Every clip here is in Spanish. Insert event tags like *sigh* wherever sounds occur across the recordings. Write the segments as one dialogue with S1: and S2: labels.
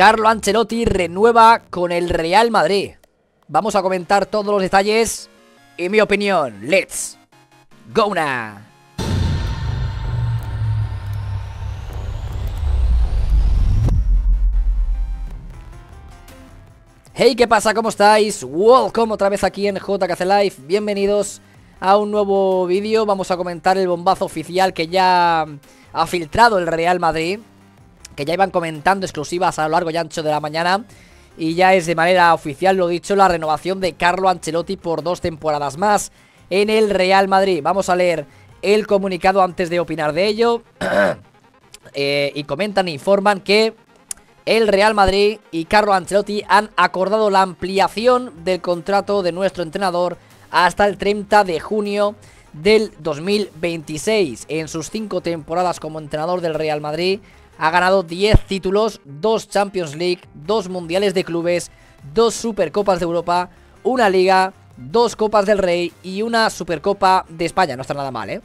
S1: Carlo Ancelotti renueva con el Real Madrid. Vamos a comentar todos los detalles y mi opinión. Let's go now. Hey, ¿qué pasa? ¿Cómo estáis? Welcome otra vez aquí en JKC Live. Bienvenidos a un nuevo vídeo. Vamos a comentar el bombazo oficial que ya ha filtrado el Real Madrid que ya iban comentando exclusivas a lo largo y ancho de la mañana. Y ya es de manera oficial, lo dicho, la renovación de Carlo Ancelotti por dos temporadas más en el Real Madrid. Vamos a leer el comunicado antes de opinar de ello. *clears throat* Eh, y comentan e informan que el Real Madrid y Carlo Ancelotti han acordado la ampliación del contrato de nuestro entrenador hasta el 30 de junio del 2026. En sus cinco temporadas como entrenador del Real Madrid, ha ganado 10 títulos, 2 Champions League, 2 Mundiales de Clubes, 2 Supercopas de Europa, una Liga, 2 Copas del Rey y una Supercopa de España. No está nada mal, ¿eh?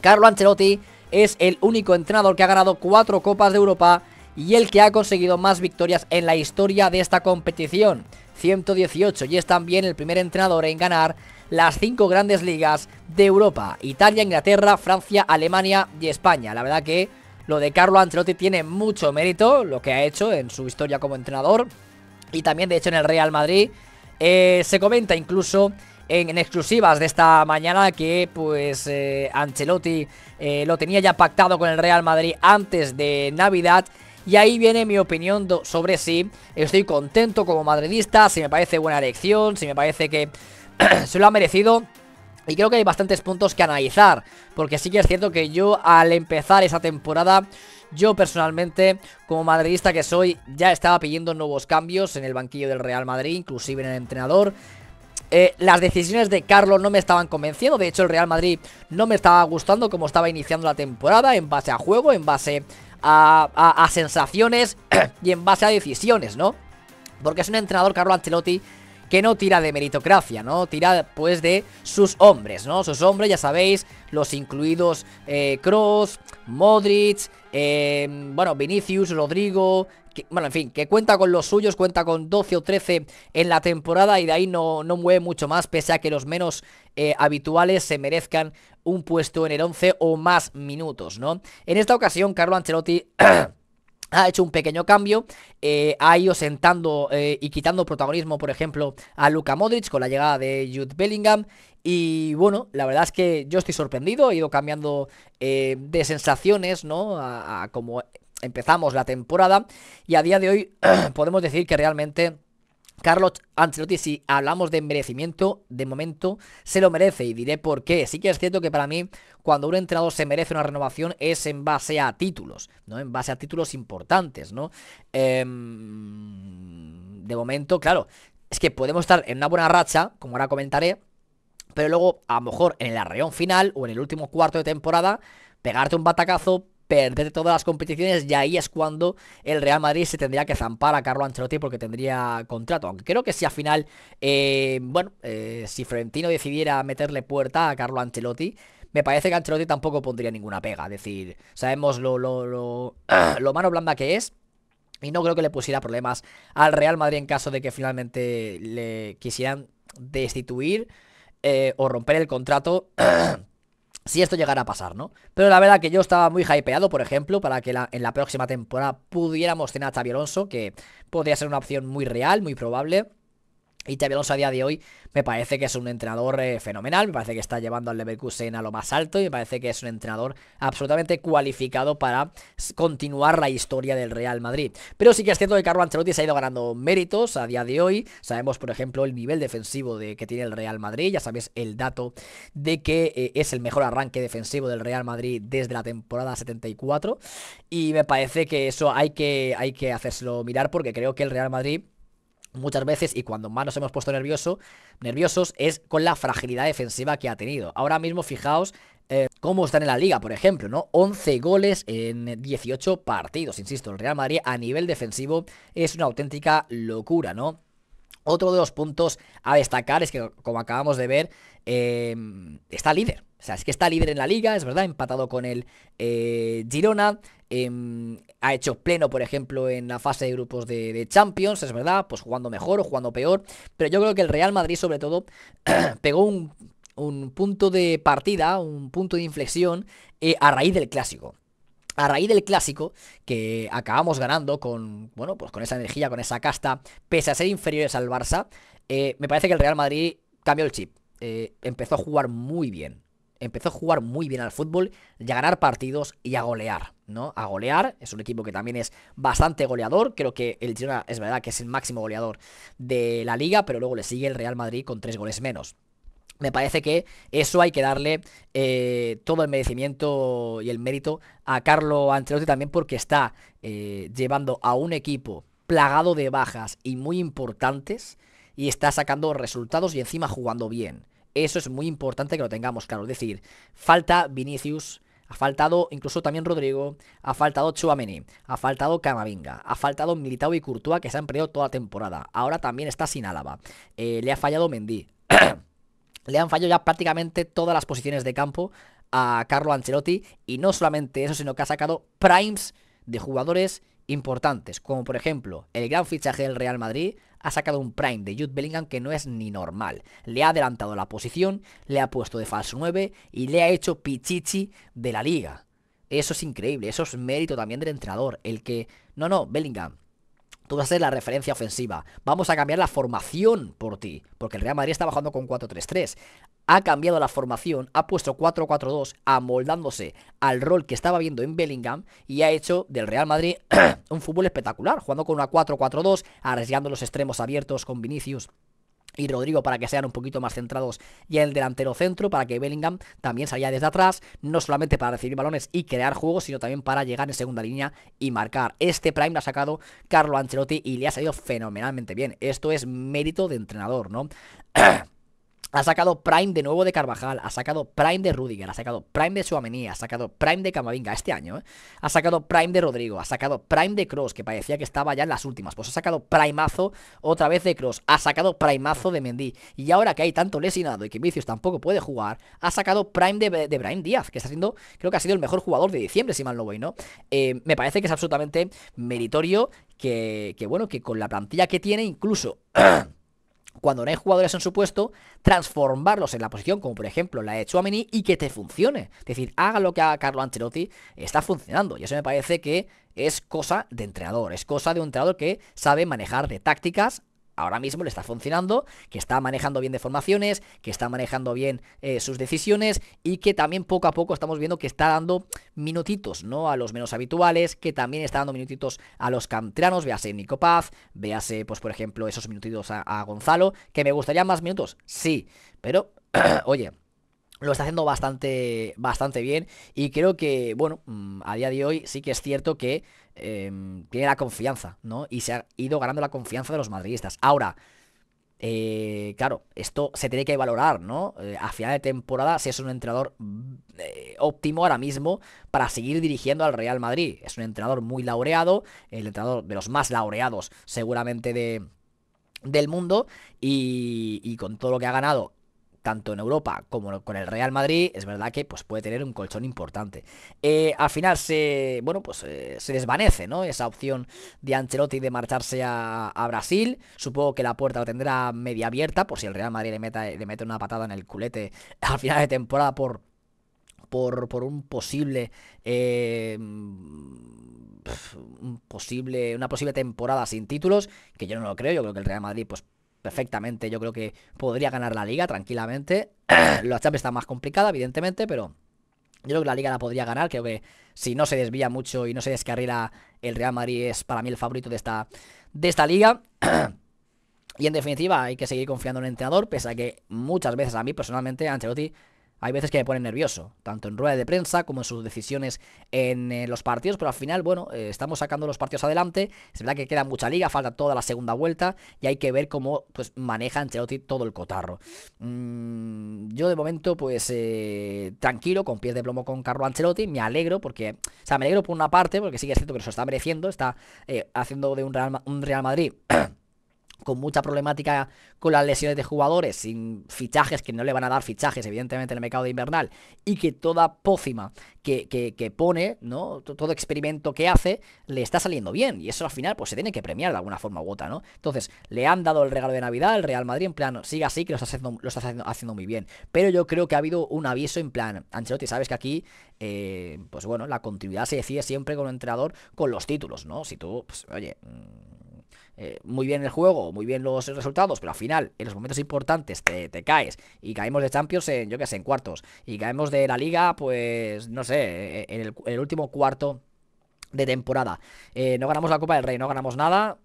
S1: Carlo Ancelotti es el único entrenador que ha ganado 4 Copas de Europa y el que ha conseguido más victorias en la historia de esta competición. 118 y es también el primer entrenador en ganar las 5 grandes ligas de Europa, Italia, Inglaterra, Francia, Alemania y España. La verdad que lo de Carlo Ancelotti tiene mucho mérito, lo que ha hecho en su historia como entrenador. Y también, de hecho, en el Real Madrid. Eh, se comenta incluso en, exclusivas de esta mañana que pues eh, Ancelotti eh, lo tenía ya pactado con el Real Madrid antes de Navidad. Y ahí viene mi opinión sobre si estoy contento como madridista, si me parece buena elección, si me parece que *clears throat* se lo ha merecido. Y creo que hay bastantes puntos que analizar, porque sí que es cierto que yo al empezar esa temporada, yo personalmente, como madridista que soy, ya estaba pidiendo nuevos cambios en el banquillo del Real Madrid, inclusive en el entrenador. Eh, las decisiones de Carlos no me estaban convenciendo, de hecho el Real Madrid no me estaba gustando como estaba iniciando la temporada, en base a juego, en base a, sensaciones *clears throat* y en base a decisiones, ¿no? Porque es un entrenador, Carlos Ancelotti, que no tira de meritocracia, ¿no? Tira pues de sus hombres, ¿no? Sus hombres, ya sabéis, los incluidos eh, Cross, Modric, em, bueno, Vinicius, Rodrigo, que, bueno, en fin, que cuenta con los suyos, cuenta con 12 o 13 en la temporada y de ahí no, no mueve mucho más, pese a que los menos eh, habituales se merezcan un puesto en el 11 o más minutos, ¿no? En esta ocasión, Carlo Ancelotti... *clears throat* ha hecho un pequeño cambio, eh, ha ido sentando eh, y quitando protagonismo, por ejemplo, a Luka Modric con la llegada de Jude Bellingham. Y bueno, la verdad es que yo estoy sorprendido, he ido cambiando eh, de sensaciones, ¿no? A, a como empezamos la temporada. Y a día de hoy *clears throat* podemos decir que realmente Carlos Ancelotti, si hablamos de merecimiento, de momento se lo merece y diré por qué. Sí que es cierto que para mí, cuando un entrenador se merece una renovación es en base a títulos, ¿no? En base a títulos importantes, ¿no? Em, de momento, claro, es que podemos estar en una buena racha, como ahora comentaré, pero luego, a lo mejor, en el arreón final o en el último cuarto de temporada, pegarte un batacazo, perder todas las competiciones y ahí es cuando el Real Madrid se tendría que zampar a Carlo Ancelotti porque tendría contrato. Aunque creo que si al final, eh, bueno, eh, si Florentino decidiera meterle puerta a Carlo Ancelotti, me parece que Ancelotti tampoco pondría ninguna pega. Es decir, sabemos lo, lo, *clears throat* lo, mano blanda que es. Y no creo que le pusiera problemas al Real Madrid en caso de que finalmente le quisieran destituir eh, o romper el contrato *clears throat* si esto llegara a pasar, ¿no? Pero la verdad que yo estaba muy hypeado, por ejemplo, para que la, en la próxima temporada pudiéramos tener a Xavi Alonso, que podría ser una opción muy real, muy probable. Y Xabi Alonso a día de hoy me parece que es un entrenador eh, fenomenal, me parece que está llevando al Leverkusen a lo más alto y me parece que es un entrenador absolutamente cualificado para continuar la historia del Real Madrid. Pero sí que es cierto que Carlo Ancelotti se ha ido ganando méritos a día de hoy. Sabemos, por ejemplo, el nivel defensivo de, que tiene el Real Madrid, ya sabéis el dato de que eh, es el mejor arranque defensivo del Real Madrid desde la temporada 74 y me parece que eso hay que, hay que hacérselo mirar porque creo que el Real Madrid muchas veces y cuando más nos hemos puesto nervioso, nerviosos es con la fragilidad defensiva que ha tenido. Ahora mismo, fijaos eh, cómo están en la liga, por ejemplo, ¿no? 11 goles en 18 partidos, insisto, el Real Madrid a nivel defensivo es una auténtica locura, ¿no? Otro de los puntos a destacar es que, como acabamos de ver, em, está líder. O sea, es que está líder en la liga, es verdad, empatado con el eh, Girona. Em, ha hecho pleno, por ejemplo, en la fase de grupos de, Champions, es verdad, pues jugando mejor o jugando peor. Pero yo creo que el Real Madrid, sobre todo, *clears throat* pegó un, punto de partida, un punto de inflexión eh, a raíz del clásico a raíz del clásico, que acabamos ganando con, bueno, pues con esa energía, con esa casta, pese a ser inferiores al Barça, eh, me parece que el Real Madrid cambió el chip. Eh, empezó a jugar muy bien. Empezó a jugar muy bien al fútbol ya a ganar partidos y a golear, ¿no? A golear. Es un equipo que también es bastante goleador. Creo que el Girona es verdad que es el máximo goleador de la liga, pero luego le sigue el Real Madrid con tres goles menos me parece que eso hay que darle eh, todo el merecimiento y el mérito a Carlo Ancelotti también porque está eh, llevando a un equipo plagado de bajas y muy importantes y está sacando resultados y encima jugando bien. Eso es muy importante que lo tengamos claro. Es decir, falta Vinicius, ha faltado incluso también Rodrigo, ha faltado Chuameni, ha faltado Camavinga, ha faltado Militao y Courtois que se han perdido toda la temporada. Ahora también está sin Álava. Eh, le ha fallado Mendy. *clears throat* le han fallado ya prácticamente todas las posiciones de campo a Carlo Ancelotti. Y no solamente eso, sino que ha sacado primes de jugadores importantes. Como por ejemplo, el gran fichaje del Real Madrid ha sacado un prime de Jude Bellingham que no es ni normal. Le ha adelantado la posición, le ha puesto de falso 9 y le ha hecho pichichi de la liga. Eso es increíble, eso es mérito también del entrenador. El que, no, no, Bellingham, Tú vas a ser la referencia ofensiva. Vamos a cambiar la formación por ti. Porque el Real Madrid está bajando con 4-3-3. Ha cambiado la formación, ha puesto 4-4-2, amoldándose al rol que estaba viendo en Bellingham y ha hecho del Real Madrid *clears throat* un fútbol espectacular, jugando con una 4-4-2, arriesgando los extremos abiertos con Vinicius y Rodrigo para que sean un poquito más centrados y el delantero centro, para que Bellingham también salga desde atrás, no solamente para recibir balones y crear juegos, sino también para llegar en segunda línea y marcar. Este prime lo ha sacado Carlo Ancelotti y le ha salido fenomenalmente bien. Esto es mérito de entrenador, ¿no? *clears throat* Ha sacado Prime de nuevo de Carvajal, ha sacado Prime de Rudiger, ha sacado Prime de Suamení, ha sacado Prime de Camavinga este año, ¿eh? ha sacado Prime de Rodrigo, ha sacado Prime de Cross, que parecía que estaba ya en las últimas, pues ha sacado Primazo otra vez de Cross, ha sacado Primazo de Mendy, y ahora que hay tanto lesionado y que Vicius tampoco puede jugar, ha sacado Prime de, Brian Díaz, que está siendo, creo que ha sido el mejor jugador de diciembre, si mal no voy, ¿no? Eh, me parece que es absolutamente meritorio que, que, bueno, que con la plantilla que tiene, incluso. *clears throat* cuando no hay jugadores en su puesto, transformarlos en la posición, como por ejemplo la de Chuamini, y que te funcione. Es decir, haga lo que haga Carlo Ancelotti, está funcionando. Y eso me parece que es cosa de entrenador, es cosa de un entrenador que sabe manejar de tácticas, ahora mismo le está funcionando, que está manejando bien deformaciones, que está manejando bien eh, sus decisiones y que también poco a poco estamos viendo que está dando minutitos ¿no? a los menos habituales, que también está dando minutitos a los cantranos, véase Nico Paz, véase, pues por ejemplo, esos minutitos a, a Gonzalo, que me gustaría más minutos, sí, pero *clears throat* oye lo está haciendo bastante, bastante bien y creo que, bueno, mm, a día de hoy sí que es cierto que Em, tiene la confianza, ¿no? Y se ha ido ganando la confianza de los madridistas. Ahora, eh, claro, esto se tiene que valorar, ¿no? Eh, a final de temporada, si es un entrenador mm, eh, óptimo ahora mismo para seguir dirigiendo al Real Madrid. Es un entrenador muy laureado, el entrenador de los más laureados seguramente de, del mundo y con todo lo que ha ganado tanto en Europa como con el Real Madrid, es verdad que pues, puede tener un colchón importante. Eh, al final se, bueno, pues, eh, se desvanece ¿no? esa opción de Ancelotti de marcharse a, Brasil. Supongo que la puerta lo tendrá media abierta por si el Real Madrid le, le mete una patada en el culete *laughs* al final de temporada por, por, un posible... Eh, posible, una posible temporada sin títulos, que yo no lo creo, yo creo que el Real Madrid pues perfectamente yo creo que podría ganar la liga tranquilamente. la *clears throat* Champions está más complicada, evidentemente, pero yo creo que la liga la podría ganar. Creo que si no se desvía mucho y no se descarrila, el Real Madrid es para mí el favorito de esta, de esta liga. *clears throat* y en definitiva, hay que seguir confiando en el entrenador, pese a que muchas veces a mí personalmente Ancelotti hay veces que me pone nervioso, tanto en rueda de prensa como en sus decisiones en eh, los partidos, pero al final, bueno, eh, estamos sacando los partidos adelante. Es verdad que queda mucha liga, falta toda la segunda vuelta y hay que ver cómo pues, maneja Ancelotti todo el cotarro. Mm, yo de momento, pues eh, tranquilo, con pies de plomo con Carlo Ancelotti, me alegro porque, o sea, me alegro por una parte, porque sigue que cierto que se lo está mereciendo, está haciendo de un un Real Madrid con mucha problemática con las lesiones de jugadores, sin fichajes que no le van a dar fichajes, evidentemente, en el mercado de invernal, y que toda pócima que, que, pone, ¿no? Todo experimento que hace, le está saliendo bien. Y eso al final, pues se tiene que premiar de alguna forma u otra, ¿no? Entonces, le han dado el regalo de Navidad al Real Madrid, en plan, sigue así, que lo está haciendo, haciendo, muy bien. Pero yo creo que ha habido un aviso en plan, Ancelotti, sabes que aquí, eh, pues bueno, la continuidad se decide siempre con un entrenador con los títulos, ¿no? Si tú, pues, oye. Mm, eh, muy bien el juego, muy bien los resultados, pero al final, en los momentos importantes, te, caes. Y caemos de Champions en, yo qué sé, en cuartos. Y caemos de la liga, pues, no sé, eh, en el, último cuarto de temporada. Eh, no ganamos la Copa del Rey, no ganamos nada.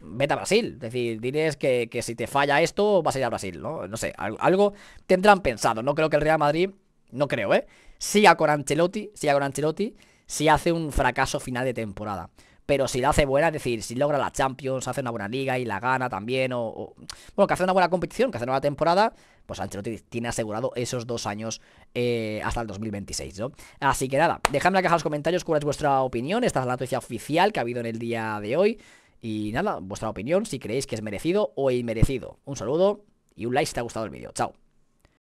S1: Vete a Brasil. Es decir, diles que, si te falla esto, vas a ir a Brasil, ¿no? No sé, algo, algo tendrán pensado. No creo que el Real Madrid, no creo, ¿eh? Siga con Ancelotti, siga con Ancelotti si hace un fracaso final de temporada pero si la hace buena, es decir, si logra la Champions, hace una buena liga y la gana también, o, bueno, que hace una buena competición, que hace una buena temporada, pues Ancelotti tiene asegurado esos dos años eh, hasta el 2026, ¿no? Así que nada, dejadme en la caja de los comentarios cuál es vuestra opinión, esta es la noticia oficial que ha habido en el día de hoy, y nada, vuestra opinión, si creéis que es merecido o inmerecido. Un saludo y un like si te ha gustado el vídeo. Chao.